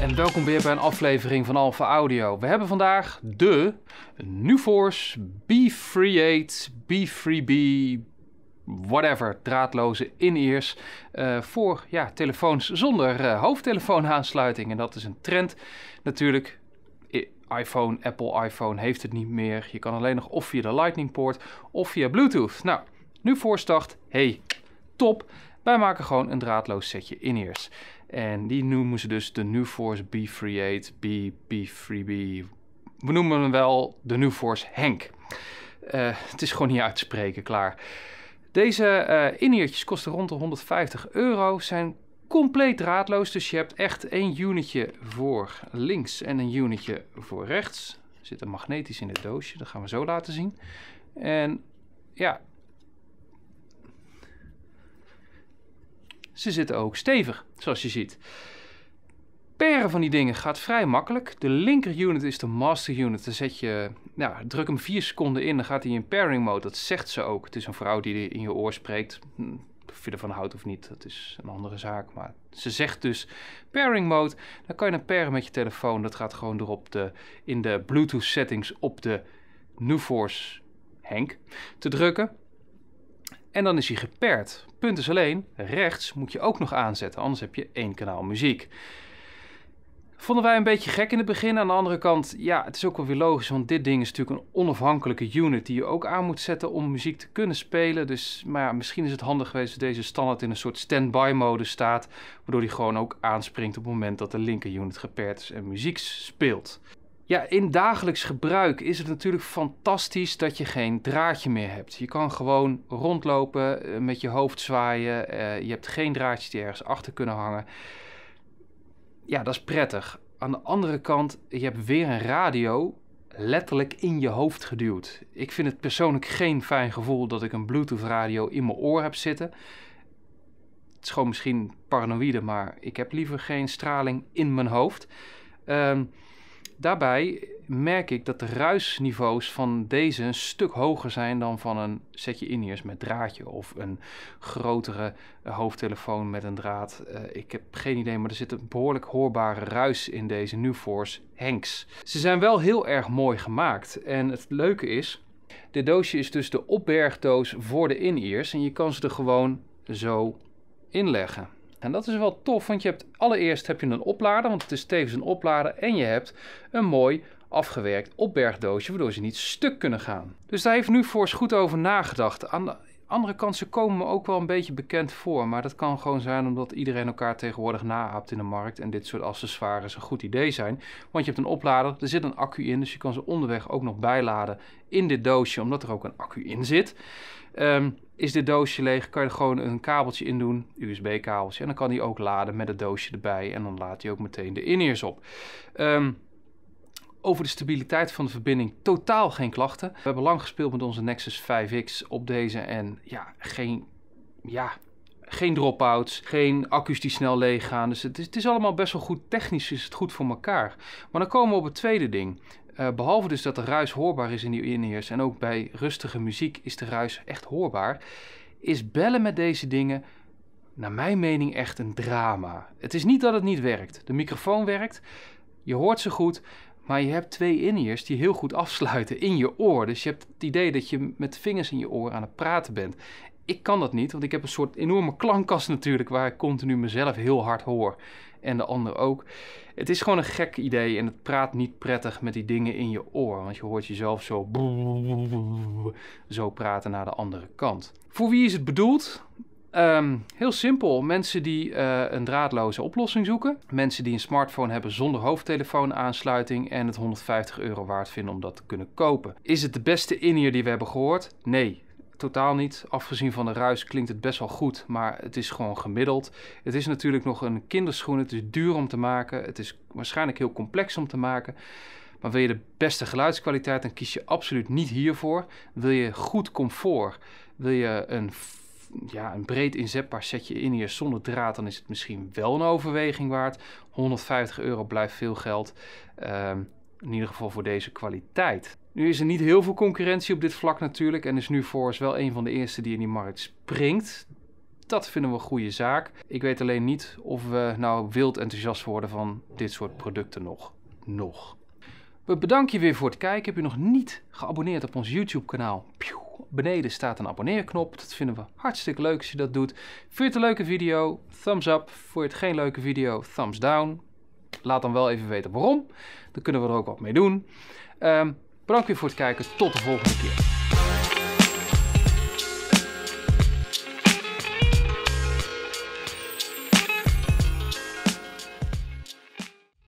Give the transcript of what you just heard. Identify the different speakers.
Speaker 1: en welkom weer bij een aflevering van Alpha Audio. We hebben vandaag de NuForce B38, B3B, whatever, draadloze in-ears eh, voor ja, telefoons zonder uh, eh, hoofdtelefoonaansluiting. En dat is een trend natuurlijk iPhone, Apple iPhone heeft het niet meer. Je kan alleen nog of via de Lightning poort of via Bluetooth. Nou, nu voorstacht, hey, top. Wij maken gewoon een draadloos setje in-ears. En die noemen ze dus de New Force B38, B, B3B. We noemen hem wel de New Force Henk. Eh, het is gewoon niet uit te spreken, klaar. Deze uh, kosten rond de 150 euro. Zijn compleet draadloos, dus je hebt echt één unitje voor links en een unitje voor rechts. zit een magnetisch in het doosje, dat gaan we zo laten zien. En ja, ze zitten ook stevig, zoals je ziet. Peren van die dingen gaat vrij makkelijk. De linker unit is de master unit. Dan zet je, nou, druk hem 4 seconden in, dan gaat hij in pairing mode. Dat zegt ze ook. Het is een vrouw die in je oor spreekt. Hm, of je ervan houdt of niet, dat is een andere zaak. Maar ze zegt dus pairing mode. Dan kan je een pairen met je telefoon. Dat gaat gewoon erop de, in de Bluetooth settings op de NuForce Henk te drukken. En dan is hij geperd. Punt is alleen, rechts moet je ook nog aanzetten, anders heb je één kanaal muziek. Vonden wij een beetje gek in het begin. Aan de andere kant, ja, het is ook wel weer logisch, want dit ding is natuurlijk een onafhankelijke unit die je ook aan moet zetten om muziek te kunnen spelen. Dus, maar misschien is het handig geweest dat deze standaard in een soort standby mode staat, waardoor die gewoon ook aanspringt op het moment dat de linker unit geperd is en muziek speelt. Ja, in dagelijks gebruik is het natuurlijk fantastisch dat je geen draadje meer hebt. Je kan gewoon rondlopen, eh, met je hoofd zwaaien. Eh, je hebt geen draadjes die ergens achter kunnen hangen. Ja, dat is prettig. Aan de andere kant, je hebt weer een radio letterlijk in je hoofd geduwd. Ik vind het persoonlijk geen fijn gevoel dat ik een Bluetooth radio in mijn oor heb zitten. Het is gewoon misschien paranoïde, maar ik heb liever geen straling in mijn hoofd. Ehm Daarbij merk ik dat de ruisniveaus van deze een stuk hoger zijn dan van een setje in met draadje of een grotere eh, hoofdtelefoon met een draad. Eh, ik heb geen idee, maar er zit een behoorlijk hoorbare ruis in deze NuForce Hanks. Ze zijn wel heel erg mooi gemaakt en het leuke is, dit doosje is dus de opbergdoos voor de in-ears en je kan ze er gewoon zo inleggen. En dat is wel tof, want je hebt allereerst heb je een oplader, want het is tevens een oplader. En je hebt een mooi afgewerkt opbergdoosje, waardoor ze niet stuk kunnen gaan. Dus daar heeft nu voor goed over nagedacht. Aan de andere kant, ze komen me ook wel een beetje bekend voor. Maar dat kan gewoon zijn omdat iedereen elkaar tegenwoordig naapt in de markt. En dit soort accessoires een goed idee zijn. Want je hebt een oplader, er zit een accu in. Dus je kan ze onderweg ook nog bijladen in dit doosje, omdat er ook een accu in zit. Um, is dit doosje leeg, kan je er gewoon een kabeltje in doen, USB-kabeltje. En dan kan hij ook laden met het doosje erbij. En dan laat hij ook meteen de in op. Ehm, over de stabiliteit van de verbinding totaal geen klachten. We hebben lang gespeeld met onze Nexus 5X op deze. En ja, geen... Ja, geen dropouts, geen accu's die snel leeg gaan. Dus het is, allemaal best wel goed technisch, is het goed voor elkaar. Maar dan komen we op het tweede ding. Eh, behalve dus dat de ruis hoorbaar is in die in-ears en ook bij rustige muziek is de ruis echt hoorbaar, is bellen met deze dingen naar mijn mening echt een drama. Het is niet dat het niet werkt. De microfoon werkt, je hoort ze goed, maar je hebt twee in-ears die heel goed afsluiten in je oor. Dus je hebt het idee dat je met vingers in je oor aan het praten bent. Ik kan dat niet, want ik heb een soort enorme klankkast natuurlijk waar ik continu mezelf heel hard hoor en de ander ook. Het is gewoon een gek idee en het praat niet prettig met die dingen in je oor. Want je hoort jezelf zo, zo praten naar de andere kant. Voor wie is het bedoeld? Ehm, heel simpel. Mensen die eh, een draadloze oplossing zoeken. Mensen die een smartphone hebben zonder hoofdtelefoonaansluiting en het 150 euro waard vinden om dat te kunnen kopen. Is het de beste in-ear die we hebben gehoord? Nee totaal niet. Afgezien van de ruis klinkt het best wel goed, maar het is gewoon gemiddeld. Het is natuurlijk nog een kinderschoen, het is duur om te maken. Het is waarschijnlijk heel complex om te maken. Maar wil je de beste geluidskwaliteit, dan kies je absoluut niet hiervoor. Wil je goed comfort, wil je een, ja, een breed inzetbaar setje in hier zonder draad, dan is het misschien wel een overweging waard. 150 euro blijft veel geld. Ehm, in ieder geval voor deze kwaliteit. Nu is er niet heel veel concurrentie op dit vlak natuurlijk en is nu Force wel een van de eerste die in die markt springt. Dat vinden we een goede zaak. Ik weet alleen niet of we nou wild enthousiast worden van dit soort producten nog. Nog. We bedanken je weer voor het kijken. Heb je nog niet geabonneerd op ons YouTube kanaal? Beneden staat een abonneerknop. Dat vinden we hartstikke leuk als je dat doet. Vind je het een leuke video? Thumbs up. Vond je het geen leuke video? Thumbs down. Laat dan wel even weten waarom. Dan kunnen we er ook wat mee doen. Ehm, Bedankt weer voor het kijken. Tot de volgende keer.